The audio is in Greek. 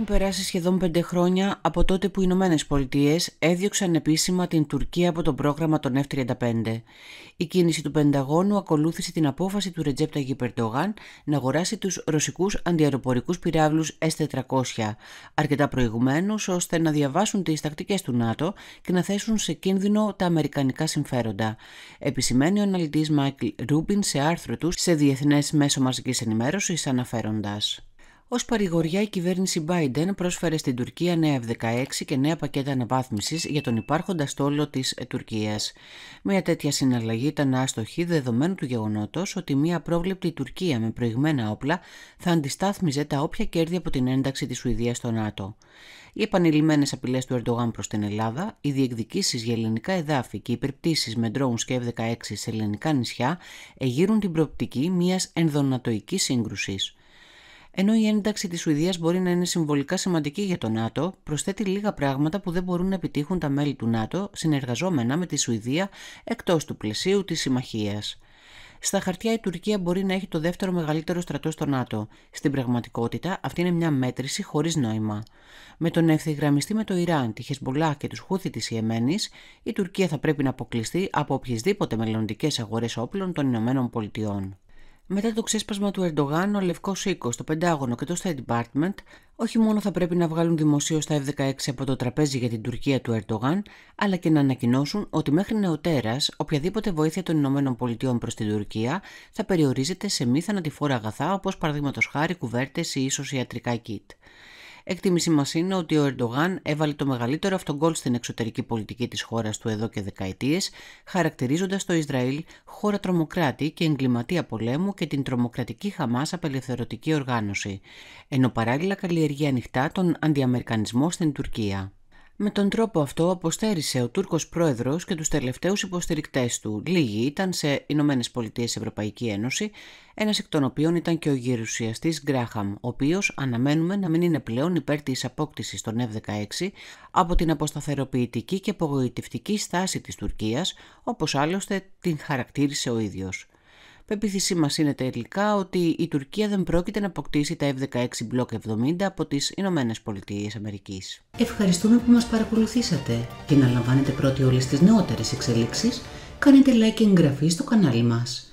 Έχουν περάσει σχεδόν πέντε χρόνια από τότε που οι Ηνωμένες Πολιτείες έδιωξαν επίσημα την Τουρκία από το πρόγραμμα των F-35. Η κίνηση του Πενταγώνου ακολούθησε την απόφαση του Ρετζέπτα Γιπερντογάν να αγοράσει τους ρωσικου αντιεροπορικου αντιαεροπορικούς πυράβλους S-400, αρκετά προηγουμένους ώστε να διαβάσουν τις τακτικές του ΝΑΤΟ και να θέσουν σε κίνδυνο τα αμερικανικά συμφέροντα. Επισημαίνει ο αναλυτής Μάικλ Ρούμπιν σε άρθρο του σε διεθνές μέσο μαζικής ενημέρωσης αναφέροντας. Ως παρηγοριά, η κυβέρνηση Biden πρόσφερε στην Τουρκία νέα F-16 και νέα πακέτα αναβάθμισης για τον υπάρχοντα στόλο της ε, Τουρκίας. Μια τέτοια συναλλαγή ήταν άστοχη δεδομένου του γεγονότος ότι μια απρόβλεπτη Τουρκία με προηγμένα όπλα θα αντιστάθμιζε τα όποια κέρδη από την ένταξη της Σουηδίας στο ΝΑΤΟ. Οι επανειλημμένες απειλές του Ερντογάν προς την Ελλάδα, οι διεκδικήσεις για ελληνικά εδάφη και οι υπερπτήσεις με ντρόουν και 16 σε ελληνικά νησιά εγείρουν την προοπτική μιας ενδονατοϊκής σύγκρουσης. Ενώ η ένταξη της Σουηδίας μπορεί να είναι συμβολικά σημαντική για το ΝΑΤΟ, προσθέτει λίγα πράγματα που δεν μπορούν να επιτύχουν τα μέλη του ΝΑΤΟ συνεργαζόμενα με τη Σουηδία εκτός του πλαισίου της συμμαχίας. Στα χαρτιά η Τουρκία μπορεί να έχει το δεύτερο μεγαλύτερο στρατό στο ΝΑΤΟ. Στην πραγματικότητα αυτή είναι μια μέτρηση χωρίς νόημα. Με τον ευθυγραμμιστή με το Ιράν, τη Χεσμολά και τους Χούθη της Ιεμένης, η Τουρκία θα πρέπει να αποκλειστεί από οποιασδήποτε μελλοντικές αγορές όπλων των Ηνωμένων Πολιτειών. Μετά το ξέσπασμα του Ερντογάν, ο Λευκός Οίκος, το Πεντάγωνο και το State Department όχι μόνο θα πρέπει να βγάλουν δημοσίως τα F-16 από το τραπέζι για την Τουρκία του Ερντογάν, αλλά και να ανακοινώσουν ότι μέχρι νεοτέρας οποιαδήποτε βοήθεια των ΗΠΑ προς την Τουρκία θα περιορίζεται σε μη θανατηφόρα αγαθά όπως παραδείγματος χάρη κουβέρτες ή ίσως ιατρικά κίτ. Εκτίμησή μας είναι ότι ο Ερντογάν έβαλε το μεγαλύτερο αυτογκολ στην εξωτερική πολιτική της χώρας του εδώ και δεκαετίες, χαρακτηρίζοντας το Ισραήλ χώρα τρομοκράτη και εγκληματία πολέμου και την τρομοκρατική Χαμάς απελευθερωτική οργάνωση, ενώ παράλληλα καλλιεργεί ανοιχτά τον αντιαμερικανισμό στην Τουρκία. Με τον τρόπο αυτό αποστέρισε ο Τούρκος πρόεδρος και τους τελευταίους υποστηρικτές του. Λίγοι ήταν σε Ηνωμένες Πολιτείες Ευρωπαϊκή Ένωση, ένας εκ των οποίων ήταν και ο γερουσιαστής Γκράχαμ, ο οποίος αναμένουμε να μην είναι πλέον υπέρ της απόκτησης των F-16 από την αποσταθεροποιητική και απογοητευτική στάση της Τουρκίας, όπως άλλωστε την χαρακτήρισε ο ίδιος. Πεποίθησή μας είναι τελικά ότι η Τουρκία δεν πρόκειται να αποκτήσει τα F-16 Block 70 από τις Ηνωμένες Πολιτείες Αμερικής. Ευχαριστούμε που μας παρακολουθήσατε και να λαμβάνετε πρώτοι όλες τις νεότερες εξελίξεις. Κάνετε like και εγγραφή στο κανάλι μας.